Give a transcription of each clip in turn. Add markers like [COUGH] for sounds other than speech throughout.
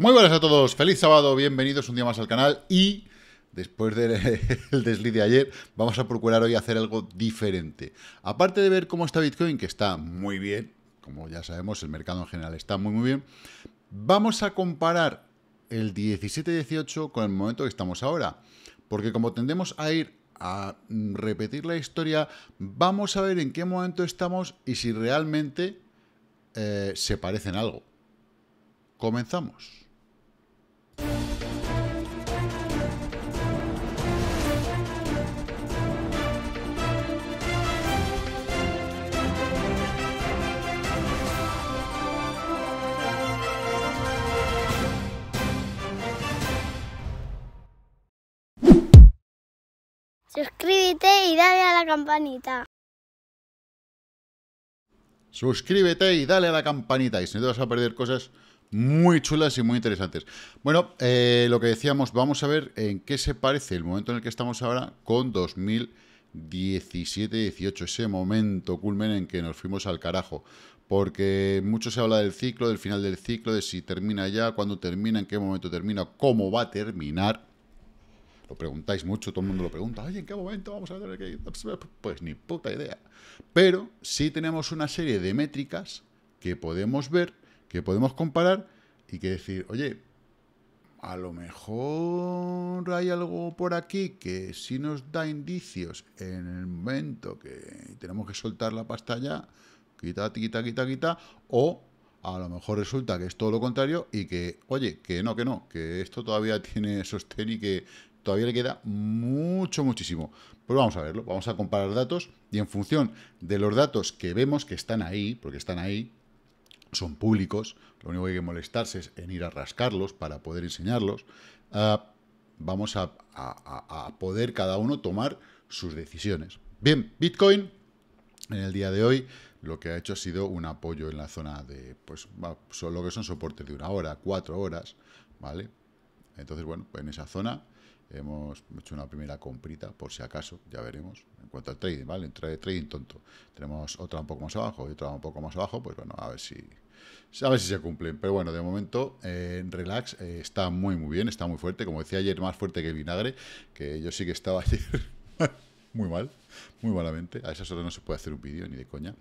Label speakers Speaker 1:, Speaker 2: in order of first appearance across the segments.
Speaker 1: Muy buenas a todos, feliz sábado, bienvenidos un día más al canal y después del [LAUGHS] desliz de ayer vamos a procurar hoy hacer algo diferente. Aparte de ver cómo está Bitcoin, que está muy bien, como ya sabemos el mercado en general está muy muy bien, vamos a comparar el 17-18 con el momento que estamos ahora, porque como tendemos a ir a repetir la historia, vamos a ver en qué momento estamos y si realmente eh, se parecen algo. Comenzamos. Suscríbete y dale a la campanita. Suscríbete y dale a la campanita y si no te vas a perder cosas muy chulas y muy interesantes. Bueno, eh, lo que decíamos, vamos a ver en qué se parece el momento en el que estamos ahora con 2017-18, ese momento culmen en que nos fuimos al carajo. Porque mucho se habla del ciclo, del final del ciclo, de si termina ya, cuándo termina, en qué momento termina, cómo va a terminar. Lo preguntáis mucho, todo el mundo lo pregunta, oye, ¿en qué momento vamos a ver qué? Pues ni puta idea. Pero sí tenemos una serie de métricas que podemos ver, que podemos comparar y que decir, oye, a lo mejor hay algo por aquí que sí nos da indicios en el momento que tenemos que soltar la pasta ya, quita, quita, quita, quita, o a lo mejor resulta que es todo lo contrario y que, oye, que no, que no, que esto todavía [LAUGHS] tiene sostén y que todavía le queda mucho, muchísimo. Pero vamos a verlo, vamos a comparar datos y en función de los datos que vemos que están ahí, porque están ahí, son públicos, lo único que hay que molestarse es en ir a rascarlos para poder enseñarlos, ah, vamos a, poder cada uno tomar sus decisiones. Bien, Bitcoin en el día de hoy lo que ha hecho ha sido un apoyo en la zona de, pues, solo que son soportes de una hora, cuatro horas, ¿vale? Entonces, bueno, en esa zona Hemos hecho una primera comprita, por si acaso, ya veremos. En cuanto al trading, ¿vale? Entra trading tonto. Tenemos otra un poco más abajo y otra un poco más abajo, pues bueno, a ver si a si se cumplen. Pero bueno, de momento, en eh, Relax eh, está muy, muy bien, está muy fuerte. Como decía ayer, más fuerte que vinagre, que yo sí que estaba [LAUGHS] ayer muy mal, muy malamente. A esas horas no se puede hacer un vídeo, ni de coña.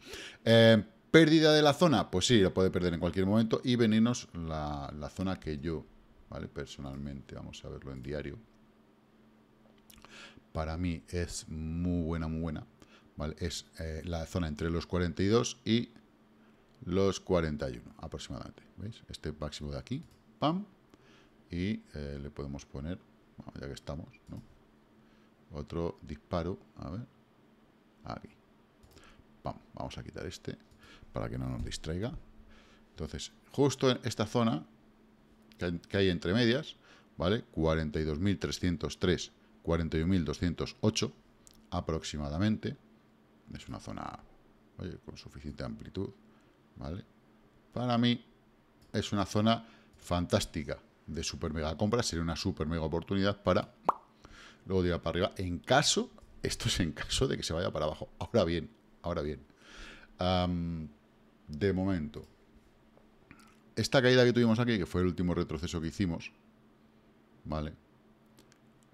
Speaker 1: Eh, ¿Pérdida de la zona? Pues sí, la puede perder en cualquier momento y venenos la, la zona que yo, ¿vale? Personalmente, vamos a verlo en diario para mí es muy buena, muy buena. ¿vale? Es eh, la zona entre los 42 y los 41 aproximadamente. ¿Veis? Este máximo de aquí, pam, y eh, le podemos poner, bueno, ya que estamos, ¿no? Otro disparo, a ver, aquí. Pam, vamos a quitar este para que no nos distraiga. Entonces, justo en esta zona que hay entre medias, ¿vale? 42.303 41.208 aproximadamente. Es una zona con suficiente amplitud. ¿vale? Para mí es una zona fantástica de super mega compra. Sería una super mega oportunidad para luego ir para arriba. En caso, esto es en caso de que se vaya para abajo. Ahora bien, ahora bien. de momento, esta caída que tuvimos aquí, que fue el último retroceso que hicimos, ¿vale?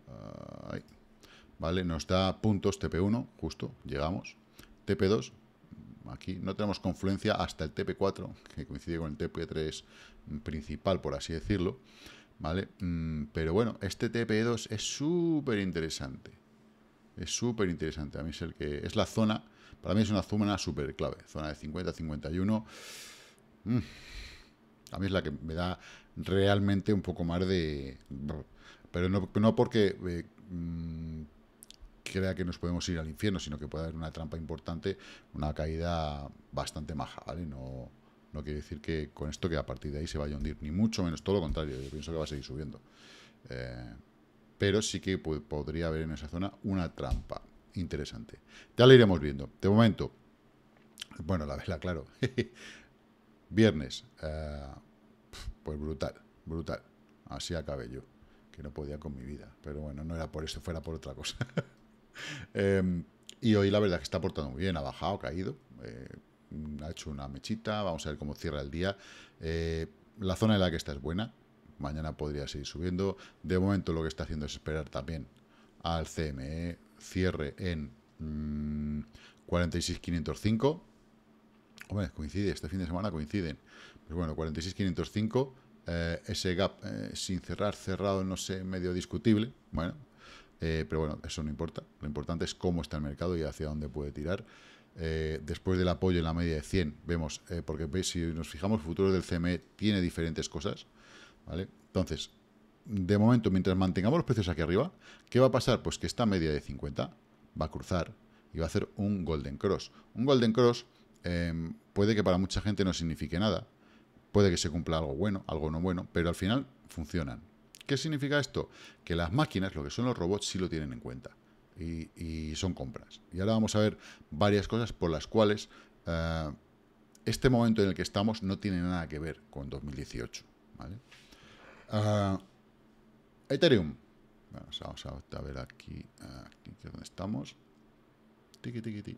Speaker 1: Ah, vale, nos da puntos TP1, justo, llegamos. TP2, aquí no tenemos confluencia hasta el TP4, que coincide con el TP3 principal, por así decirlo. ¿Vale? Mm, pero bueno, este TP2 es súper interesante. Es súper interesante. A mí es el que. Es la zona. Para mí es una zona súper clave. Zona de 50 51. Mm, a mí es la que me da realmente un poco más de. Pero no, porque eh, mm, crea que nos podemos ir al infierno, sino que puede haber una trampa importante, una caída bastante maja, ¿vale? No, no quiere decir que con esto que a partir de ahí se vaya a hundir, ni mucho menos, todo lo contrario, yo pienso que va a seguir subiendo. Eh, pero sí que podría haber en esa zona una trampa interesante. Ya la iremos viendo. De momento, bueno, la vela, claro. [LAUGHS] Viernes, eh, pues brutal, brutal. Así acabé yo que no podía con mi vida. Pero bueno, no era por eso, fuera por otra cosa. [LAUGHS] Em, y hoy la verdad es que está portando muy bien, ha bajado, ha caído, eh, ha hecho una mechita, vamos a ver cómo cierra el día. Eh, la zona en la que está es buena, mañana podría seguir subiendo. De momento lo que está haciendo es esperar también al CME cierre en 46.505. Mm, Hombre, coincide, este fin de semana coinciden. Pero bueno, 46.505 eh, ese gap eh, sin cerrar, cerrado, no sé, medio discutible, bueno, eh, pero bueno, eso no importa, lo importante es cómo está el mercado y hacia dónde puede tirar. después del apoyo en la media de 100, vemos, porque si nos fijamos, futuro del CME tiene diferentes cosas, ¿vale? Entonces, de momento, mientras mantengamos los precios aquí arriba, ¿qué va a pasar? Pues que esta media de 50 va a cruzar y va a hacer un Golden Cross. Un Golden Cross puede que para mucha gente no signifique nada, Puede que se cumpla algo bueno, algo no bueno, pero al final funcionan. ¿Qué significa esto? Que las máquinas, lo que son los robots, sí lo tienen en cuenta. Y, son compras. Y ahora vamos a ver varias cosas por las cuales eh, este momento en el que estamos no tiene nada que ver con 2018. Eh, Ethereum. Vamos a, ver aquí, ¿dónde estamos? Tiki, tiki, tiki.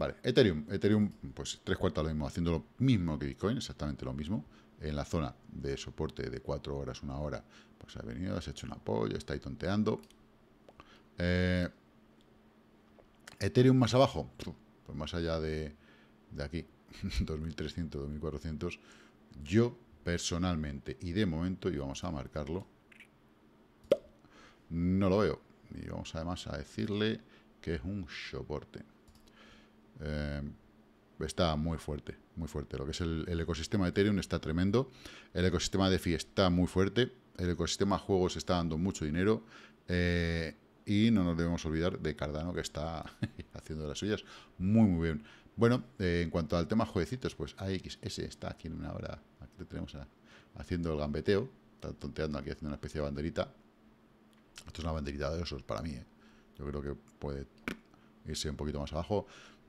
Speaker 1: Vale, Ethereum. Ethereum, pues tres cuartos lo mismo, haciendo lo mismo que Bitcoin, exactamente lo mismo. En la zona de soporte de cuatro horas, una hora, pues ha venido, ha hecho un apoyo, está ahí tonteando. Eh, Ethereum más abajo, pues más allá de, de aquí, 2300, [LAUGHS] 2400. Yo personalmente, y de momento, y vamos a marcarlo, no lo veo. Y vamos además a decirle que es un soporte. Eh, está muy fuerte, muy fuerte. Lo que es el, ecosistema de Ethereum está tremendo. El ecosistema de DeFi e está muy fuerte. El ecosistema juegos está dando mucho dinero. Eh, y no nos debemos olvidar de Cardano, que está [LAUGHS] haciendo las suyas muy, muy bien. Bueno, eh, en cuanto al tema jueguecitos, pues AXS está aquí en una hora. Aquí lo tenemos ah, haciendo el gambeteo. Está tonteando aquí, haciendo una especie de banderita. Esto es una banderita de osos para mí. Yo creo que puede irse un poquito más abajo.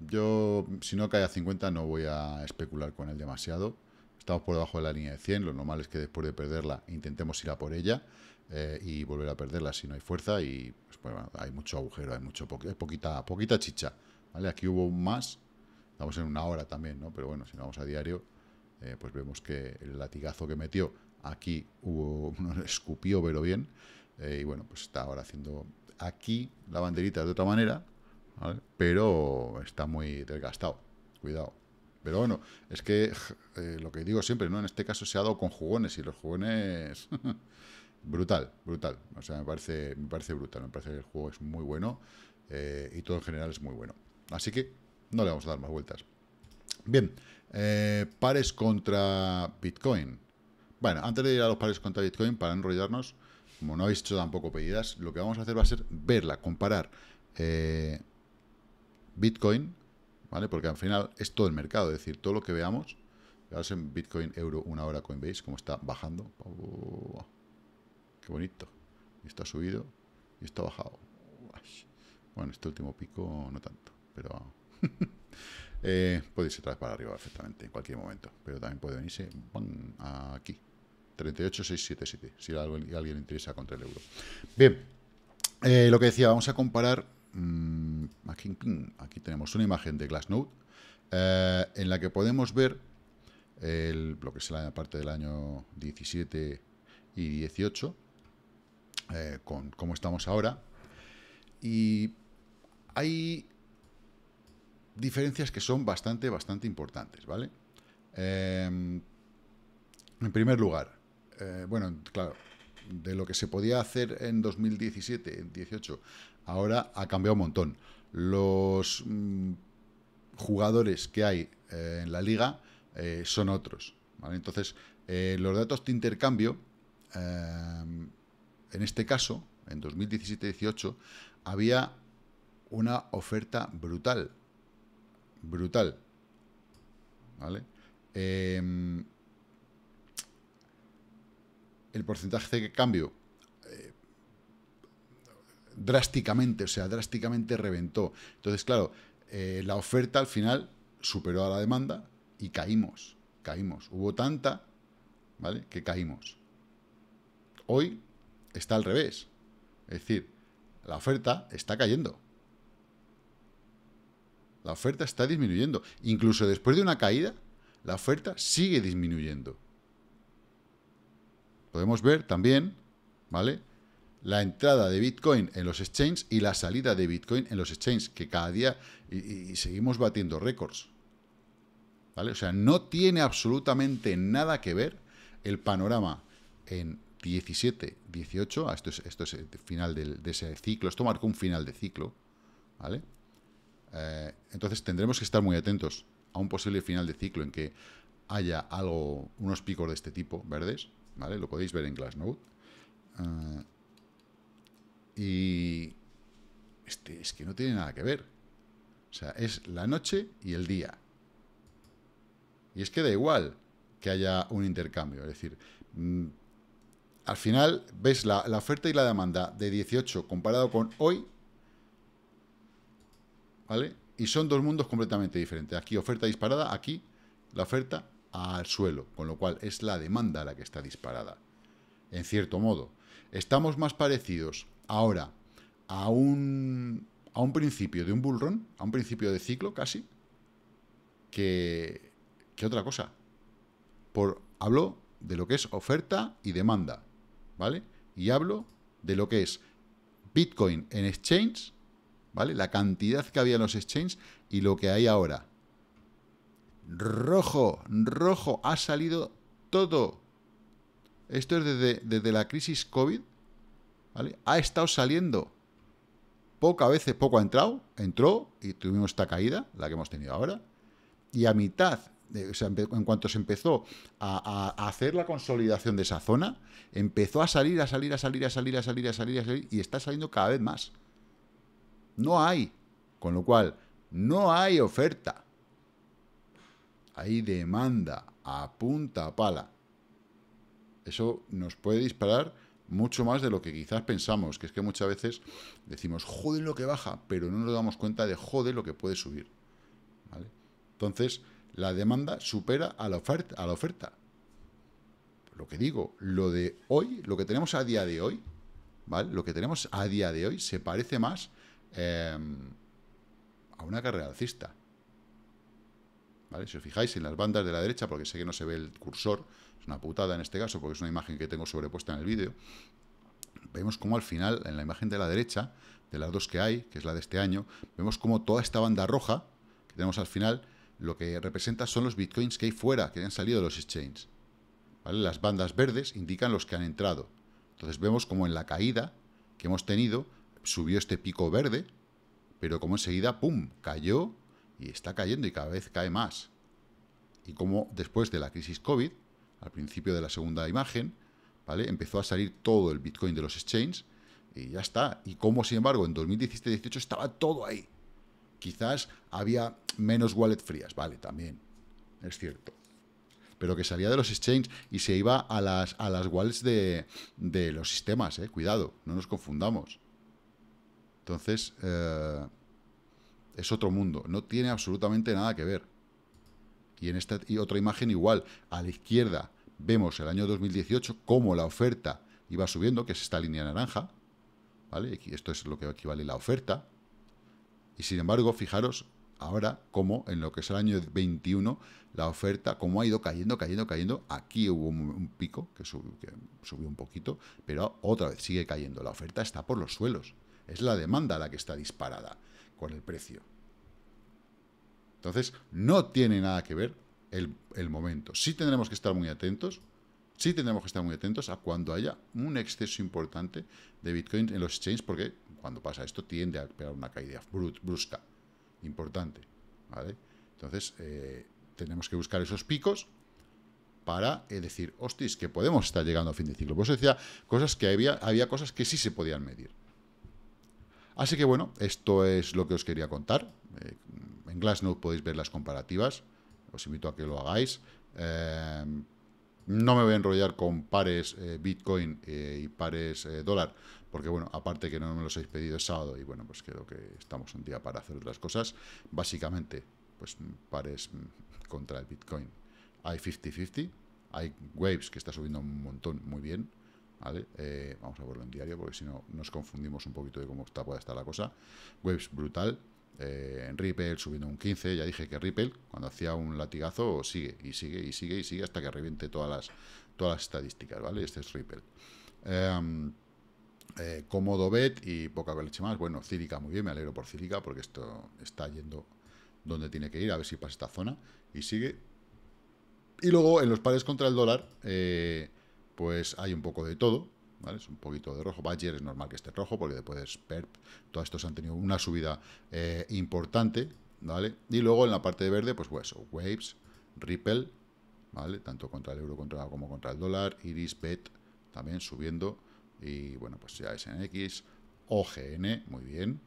Speaker 1: Yo, si no cae a 50, no voy a especular con él demasiado. Estamos por debajo de la línea de 100. Lo normal es que después de perderla intentemos ir a por ella eh, y volver a perderla si no hay fuerza. Y pues, hay mucho agujero, hay mucho poquita, poquita chicha. ¿vale? Aquí hubo un más. Estamos en una hora también, ¿no? Pero bueno, si no vamos a diario, eh, pues vemos que el latigazo que metió aquí hubo, [LAUGHS] escupió, pero bien. Eh, y bueno, pues está ahora haciendo aquí la banderita de otra manera pero está muy desgastado. Cuidado. Pero bueno, es que eh, lo que digo siempre, ¿no? En este caso se ha dado con jugones y los jugones. [LAUGHS] brutal, brutal. O sea, me parece, me parece brutal. Me parece que el juego es muy bueno eh, y todo en general es muy bueno. Así que no le vamos a dar más vueltas. Bien, eh, pares contra Bitcoin. Bueno, antes de ir a los pares contra Bitcoin, para enrollarnos, como no habéis hecho tampoco pedidas, lo que vamos a hacer va a ser verla, comparar Bitcoin, ¿vale? Porque al final es todo el mercado, es decir, todo lo que veamos, veamos en Bitcoin, euro, una hora Coinbase, cómo está bajando. qué bonito. Esto ha subido y esto ha bajado. Bueno, este último pico no tanto, pero... [LAUGHS] Eh, puede irse otra vez para arriba perfectamente en cualquier momento, pero también puede venirse aquí aquí. 38677, si alguien interesa contra el euro. Bien, eh, lo que decía, vamos a comparar Mm, aquí, tenemos una imagen de Glassnode eh, en la que podemos ver lo que es la parte del año 17 y 18 eh, con cómo estamos ahora y hay diferencias que son bastante, bastante importantes, ¿vale? Em, en primer lugar, eh, bueno, claro, de lo que se podía hacer en 2017, en 18, ahora ha cambiado un montón. Los mm, jugadores que hay eh, en la liga eh, son otros. Entonces, eh, los datos de intercambio, en este caso, en 2017-18, había una oferta brutal. Brutal. ¿Vale? el porcentaje de cambio drásticamente, o sea, drásticamente reventó. Entonces, claro, eh, la oferta al final superó a la demanda y caímos, caímos. Hubo tanta, ¿vale? Que caímos. Hoy está al revés. Es decir, la oferta está cayendo. La oferta está disminuyendo. Incluso después de una caída, la oferta sigue disminuyendo. Podemos ver también, ¿vale? la entrada de Bitcoin en los exchanges y la salida de Bitcoin en los exchanges, que cada día y, seguimos batiendo récords. ¿Vale? O sea, no tiene absolutamente nada que ver el panorama en 17, 18, esto es, esto es el final de, ese ciclo, esto marcó un final de ciclo, ¿vale? Eh, entonces tendremos que estar muy atentos a un posible final de ciclo en que haya algo, unos picos de este tipo, verdes, ¿vale? Lo podéis ver en Glassnode. Eh, y este, es que no tiene nada que ver. O sea, es la noche y el día. Y es que da igual que haya un intercambio. Es decir, mm, al final ves la, la oferta y la demanda de 18 comparado con hoy. ¿Vale? Y son dos mundos completamente diferentes. Aquí oferta disparada, aquí la oferta al suelo. Con lo cual es la demanda la que está disparada. En cierto modo. Estamos más parecidos Ahora, a un, principio de un bull a un principio de ciclo casi, que, otra cosa. Por, hablo de lo que es oferta y demanda, ¿vale? Y hablo de lo que es Bitcoin en exchange, ¿vale? La cantidad que había en los exchanges y lo que hay ahora. Rojo, rojo, ha salido todo. Esto es desde, desde la crisis COVID, ha estado saliendo. Poca veces, poco ha entrado, entró y tuvimos esta caída, la que hemos tenido ahora. Y a mitad, en cuanto se empezó a, hacer la consolidación de esa zona, empezó a salir, a salir, a salir, a salir, a salir, a salir, a salir, y está saliendo cada vez más. No hay. Con lo cual, no hay oferta. Hay demanda a punta pala. Eso nos puede disparar mucho más de lo que quizás pensamos, que es que muchas veces decimos, joder lo que baja, pero no nos damos cuenta de joder lo que puede subir. Entonces, la demanda supera a la oferta. A la oferta. Lo que digo, lo de hoy, lo que tenemos a día de hoy, ¿vale? Lo que tenemos a día de hoy se parece más em, a una carrera alcista. ¿Vale? Si os fijáis en las bandas de la derecha, porque sé que no se ve el cursor, es una putada en este caso porque es una imagen que tengo sobrepuesta en el vídeo, vemos como al final, en la imagen de la derecha, de las dos que hay, que es la de este año, vemos como toda esta banda roja que tenemos al final, lo que representa son los bitcoins que hay fuera, que han salido de los exchanges. Las bandas verdes indican los que han entrado. Entonces vemos como en la caída que hemos tenido subió este pico verde, pero como enseguida, ¡pum!, cayó y está cayendo y cada vez cae más. Y como después de la crisis COVID, al principio de la segunda imagen, ¿vale? Empezó a salir todo el Bitcoin de los exchanges y ya está. Y como, sin embargo, en 2017-18 estaba todo ahí. Quizás había menos wallet frías, vale, también, es cierto. Pero que salía de los exchanges y se iba a las, a las wallets de, los sistemas, ¿eh? cuidado, no nos confundamos. Entonces, eh, es otro mundo, no tiene absolutamente nada que ver. Y en esta y otra imagen igual, a la izquierda vemos el año 2018 cómo la oferta iba subiendo, que es esta línea naranja, ¿vale? Esto es lo que equivale a la oferta. Y sin embargo, fijaros ahora cómo en lo que es el año 21 la oferta, cómo ha ido cayendo, cayendo, cayendo. Aquí hubo un, pico que que subió un poquito, pero otra vez sigue cayendo. La oferta está por los suelos. Es la demanda la que está disparada con el precio. Entonces, no tiene nada que ver el, momento. Sí tendremos que estar muy atentos, sí tendremos que estar muy atentos a cuando haya un exceso importante de Bitcoin en los exchanges, porque cuando pasa esto tiende a crear una caída brusca, importante. Entonces, eh, tenemos que buscar esos picos para eh, decir, hostis, que podemos estar llegando a fin de ciclo. Por eso decía, cosas que había, había cosas que sí se podían medir. Así que bueno, esto es lo que os quería contar. Eh, en Glassnode podéis ver las comparativas, os invito a que lo hagáis. Eh, no me voy a enrollar con pares eh, Bitcoin y pares dólar, porque bueno, aparte que no me los habéis pedido el sábado y bueno, pues creo que estamos un día para hacer otras cosas. Básicamente, pues pares mm, contra el Bitcoin. Hay 50-50, hay Waves que está subiendo un montón, muy bien, ¿Vale? vamos a verlo en diario porque si no nos confundimos un poquito de cómo está, puede estar la cosa. Waves brutal, eh, en Ripple subiendo un 15, ya dije que Ripple cuando hacía un latigazo sigue y sigue y sigue y sigue hasta que reviente todas las, todas las estadísticas, ¿vale? Este es Ripple. Em, eh, cómodo bet y poca leche más. Bueno, Círica muy bien, me alegro por Círica porque esto está yendo donde tiene que ir, a ver si pasa esta zona y sigue. Y luego en los pares contra el dólar, eh, pues hay un poco de todo. Es un poquito de rojo. Badger es normal que esté rojo porque después Sperp todos estos han tenido una subida eh, importante, ¿vale? Y luego en la parte de verde, pues pues Waves, Ripple, ¿vale? Tanto contra el euro contra, como contra el dólar, Iris, BET, también subiendo, y bueno, pues ya SNX, OGN, muy bien,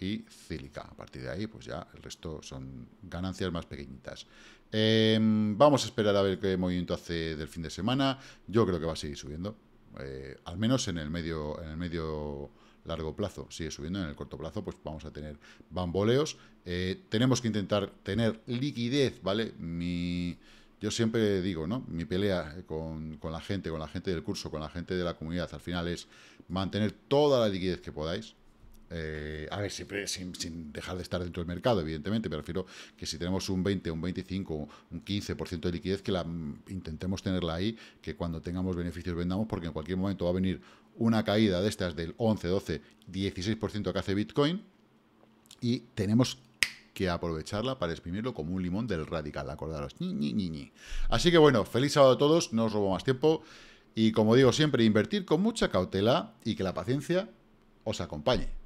Speaker 1: y Cílica. A partir de ahí, pues ya el resto son ganancias más pequeñitas. Em, vamos a esperar a ver qué movimiento hace del fin de semana. Yo creo que va a seguir subiendo. Eh, al menos en el medio, en el medio largo plazo sigue subiendo, en el corto plazo pues vamos a tener bamboleos. Eh, tenemos que intentar tener liquidez, ¿vale? Mi, yo siempre digo, ¿no? Mi pelea con, con, la gente, con la gente del curso, con la gente de la comunidad, al final es mantener toda la liquidez que podáis, eh, a ver, siempre sin, dejar de estar dentro del mercado, evidentemente, me refiero que si tenemos un 20, un 25, un 15% de liquidez, que la mm, intentemos tenerla ahí, que cuando tengamos beneficios vendamos, porque en cualquier momento va a venir una caída de estas del 11, 12, 16% que hace Bitcoin, y tenemos que aprovecharla para exprimirlo como un limón del radical, acordaros. ni, Ñi, Ñi, Así que bueno, feliz sábado a todos, no os robo más tiempo. Y como digo siempre, invertir con mucha cautela y que la paciencia os acompañe.